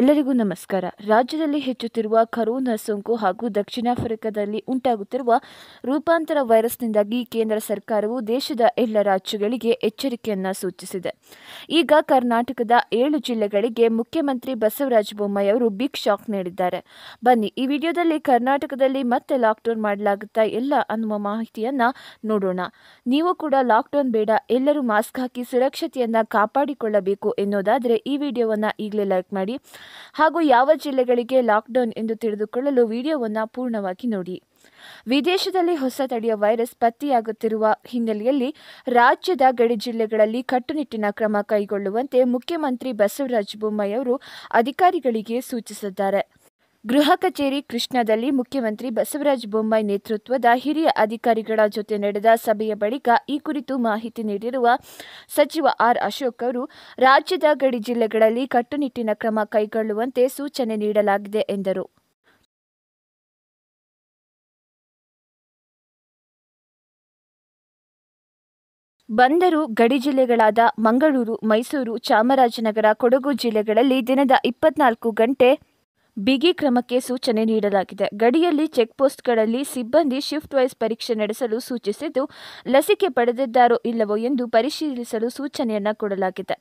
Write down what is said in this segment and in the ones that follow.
ಎಲ್ಲರಿಗೂ ನಮಸ್ಕಾರ ರಾಜ್ಯದಲ್ಲಿ ಹೆಚ್ಚುತ್ತಿರುವ ಕರೋನಾ ಸೋಂಕು ಹಾಗೂ ದಕ್ಷಿಣ ಆಫ್ರಿಕಾದಲ್ಲಿ ಉಂಟಾಗುತ್ತಿರುವ ರೂಪಾಂತರ ವೈರಸ್ನಿಂದಾಗಿ ಕೇಂದ್ರ ಸರ್ಕಾರವು ದೇಶದ ಎಲ್ಲ ರಾಜ್ಯಗಳಿಗೆ ಎಚ್ಚರಿಕೆಯನ್ನು ಸೂಚಿಸಿದೆ ಈಗ ಕರ್ನಾಟಕದ ಏಳು ಜಿಲ್ಲೆಗಳಿಗೆ ಮುಖ್ಯಮಂತ್ರಿ ಬಸವರಾಜ ಬೊಮ್ಮಾಯಿ ಅವರು ಬಿಗ್ ಶಾಕ್ ನೀಡಿದ್ದಾರೆ ಬನ್ನಿ ಈ ವಿಡಿಯೋದಲ್ಲಿ ಕರ್ನಾಟಕದಲ್ಲಿ ಮತ್ತೆ ಲಾಕ್ಡೌನ್ ಮಾಡಲಾಗುತ್ತಾ ಎಲ್ಲ ಅನ್ನುವ ಮಾಹಿತಿಯನ್ನ ನೋಡೋಣ ನೀವು ಕೂಡ ಲಾಕ್ಡೌನ್ ಬೇಡ ಎಲ್ಲರೂ ಮಾಸ್ಕ್ ಹಾಕಿ ಸುರಕ್ಷತೆಯನ್ನ ಕಾಪಾಡಿಕೊಳ್ಳಬೇಕು ಎನ್ನೋದಾದರೆ ಈ ವಿಡಿಯೋವನ್ನ ಈಗಲೇ ಲೈಕ್ ಮಾಡಿ ಹಾಗೂ ಯಾವ ಜಿಲ್ಲೆಗಳಿಗೆ ಲಾಕ್ಡೌನ್ ಎಂದು ತಿಳಿದುಕೊಳ್ಳಲು ವಿಡಿಯೋವನ್ನು ಪೂರ್ಣವಾಗಿ ನೋಡಿ ವಿದೇಶದಲ್ಲಿ ಹೊಸ ತಡೆಯ ವೈರಸ್ ಪತ್ತೆಯಾಗುತ್ತಿರುವ ಹಿನ್ನೆಲೆಯಲ್ಲಿ ರಾಜ್ಯದ ಗಡಿ ಜಿಲ್ಲೆಗಳಲ್ಲಿ ಕಟ್ಟುನಿಟ್ಟಿನ ಕ್ರಮ ಕೈಗೊಳ್ಳುವಂತೆ ಮುಖ್ಯಮಂತ್ರಿ ಬಸವರಾಜ ಬೊಮ್ಮಾಯಿ ಅವರು ಅಧಿಕಾರಿಗಳಿಗೆ ಸೂಚಿಸಿದ್ದಾರೆ ಗೃಹ ಕಚೇರಿ ಕೃಷ್ಣದಲ್ಲಿ ಮುಖ್ಯಮಂತ್ರಿ ಬಸವರಾಜ ಬೊಮ್ಮಾಯಿ ನೇತೃತ್ವದ ಹಿರಿಯ ಅಧಿಕಾರಿಗಳ ಜೊತೆ ನಡೆದ ಸಭೆಯ ಬಳಿಕ ಈ ಕುರಿತು ಮಾಹಿತಿ ನೀಡಿರುವ ಸಚಿವ ಆರ್ ಅಶೋಕ್ ಅವರು ರಾಜ್ಯದ ಗಡಿ ಜಿಲ್ಲೆಗಳಲ್ಲಿ ಕಟ್ಟುನಿಟ್ಟಿನ ಕ್ರಮ ಕೈಗೊಳ್ಳುವಂತೆ ಸೂಚನೆ ನೀಡಲಾಗಿದೆ ಎಂದರು ಬಂದರು ಗಡಿ ಜಿಲ್ಲೆಗಳಾದ ಮಂಗಳೂರು ಮೈಸೂರು ಚಾಮರಾಜನಗರ ಕೊಡಗು ಜಿಲ್ಲೆಗಳಲ್ಲಿ ದಿನದ ಇಪ್ಪತ್ನಾಲ್ಕು ಗಂಟೆ ಬಿಗಿ ಕ್ರಮಕ್ಕೆ ಸೂಚನೆ ನೀಡಲಾಗಿದೆ ಗಡಿಯಲ್ಲಿ ಚೆಕ್ಪೋಸ್ಟ್ಗಳಲ್ಲಿ ಸಿಬ್ಬಂದಿ ಶಿಫ್ಟ್ ವೈಸ್ ಪರೀಕ್ಷೆ ನಡೆಸಲು ಸೂಚಿಸಿದ್ದು ಲಸಿಕೆ ಪಡೆದಿದ್ದಾರೋ ಇಲ್ಲವೋ ಎಂದು ಪರಿಶೀಲಿಸಲು ಸೂಚನೆಯನ್ನು ಕೊಡಲಾಗಿದೆ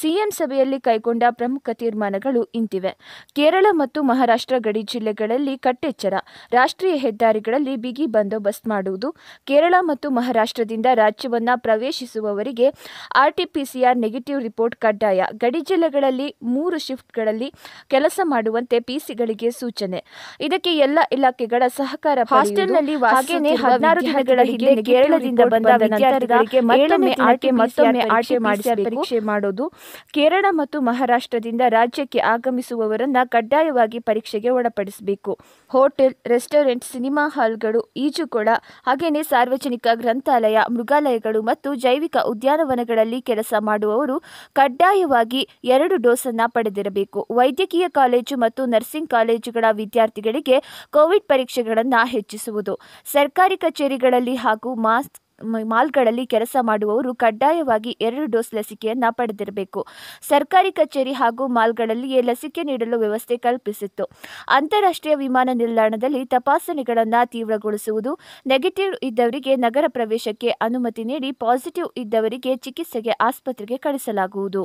ಸಿಎಂ ಸಭೆಯಲ್ಲಿ ಕೈಗೊಂಡ ಪ್ರಮುಖ ತೀರ್ಮಾನಗಳು ಇಂತಿವೆ ಕೇರಳ ಮತ್ತು ಮಹಾರಾಷ್ಟ್ರ ಗಡಿ ಜಿಲ್ಲೆಗಳಲ್ಲಿ ಕಟ್ಟೆಚ್ಚರ ರಾಷ್ಟ್ರೀಯ ಹೆದ್ದಾರಿಗಳಲ್ಲಿ ಬಿಗಿ ಬಂದೋಬಸ್ತ್ ಮಾಡುವುದು ಕೇರಳ ಮತ್ತು ಮಹಾರಾಷ್ಟ್ರದಿಂದ ರಾಜ್ಯವನ್ನು ಪ್ರವೇಶಿಸುವವರಿಗೆ ಆರ್ಟಿಪಿಸಿಆರ್ ನೆಗೆಟಿವ್ ರಿಪೋರ್ಟ್ ಕಡ್ಡಾಯ ಗಡಿ ಜಿಲ್ಲೆಗಳಲ್ಲಿ ಮೂರು ಶಿಫ್ಟ್ಗಳಲ್ಲಿ ಕೆಲಸ ಮಾಡುವಂತೆ ಪಿ ಡಿಸಿಗಳಿಗೆ ಸೂಚನೆ ಇದಕ್ಕೆ ಎಲ್ಲ ಇಲಾಖೆಗಳ ಸಹಕಾರ ಹಾಸ್ಟೆಲ್ನಲ್ಲಿ ಹದಿನಾರು ದಿನಗಳ ಹಿಂದೆ ಕೇರಳದಿಂದ ಬಂದ ವಿದ್ಯಾರ್ಥಿಗಳಿಗೆ ಮತ್ತೊಮ್ಮೆ ಆಯ್ಕೆ ಪರೀಕ್ಷೆ ಮಾಡೋದು ಕೇರಳ ಮತ್ತು ಮಹಾರಾಷ್ಟ್ರದಿಂದ ರಾಜ್ಯಕ್ಕೆ ಆಗಮಿಸುವವರನ್ನ ಕಡ್ಡಾಯವಾಗಿ ಪರೀಕ್ಷೆಗೆ ಒಳಪಡಿಸಬೇಕು ಹೋಟೆಲ್ ರೆಸ್ಟೋರೆಂಟ್ ಸಿನಿಮಾ ಹಾಲ್ಗಳು ಈಜುಕೊಳ ಹಾಗೇನೆ ಸಾರ್ವಜನಿಕ ಗ್ರಂಥಾಲಯ ಮೃಗಾಲಯಗಳು ಮತ್ತು ಜೈವಿಕ ಉದ್ಯಾನವನಗಳಲ್ಲಿ ಕೆಲಸ ಮಾಡುವವರು ಕಡ್ಡಾಯವಾಗಿ ಎರಡು ಡೋಸನ್ನ ಪಡೆದಿರಬೇಕು ವೈದ್ಯಕೀಯ ಕಾಲೇಜು ಮತ್ತು ನರ್ಸಿಂಗ್ ಕಾಲೇಜುಗಳ ವಿದ್ಯಾರ್ಥಿಗಳಿಗೆ ಕೋವಿಡ್ ಪರೀಕ್ಷೆಗಳನ್ನು ಹೆಚ್ಚಿಸುವುದು ಸರ್ಕಾರಿ ಕಚೇರಿಗಳಲ್ಲಿ ಹಾಗೂ ಮಾಸ್ಕ್ ಮಾಲ್ಗಳಲ್ಲಿ ಕೆಲಸ ಮಾಡುವವರು ಕಡ್ಡಾಯವಾಗಿ ಎರಡು ಡೋಸ್ ಲಸಿಕೆಯನ್ನು ಪಡೆದಿರಬೇಕು ಸರ್ಕಾರಿ ಕಚೇರಿ ಹಾಗೂ ಮಾಲ್ಗಳಲ್ಲಿಯೇ ಲಸಿಕೆ ನೀಡಲು ವ್ಯವಸ್ಥೆ ಕಲ್ಪಿಸಿತ್ತು ಅಂತಾರಾಷ್ಟ್ರೀಯ ವಿಮಾನ ನಿಲ್ದಾಣದಲ್ಲಿ ತಪಾಸಣೆಗಳನ್ನು ತೀವ್ರಗೊಳಿಸುವುದು ನೆಗೆಟಿವ್ ಇದ್ದವರಿಗೆ ನಗರ ಪ್ರವೇಶಕ್ಕೆ ಅನುಮತಿ ನೀಡಿ ಪಾಸಿಟಿವ್ ಇದ್ದವರಿಗೆ ಚಿಕಿತ್ಸೆಗೆ ಆಸ್ಪತ್ರೆಗೆ ಕಳಿಸಲಾಗುವುದು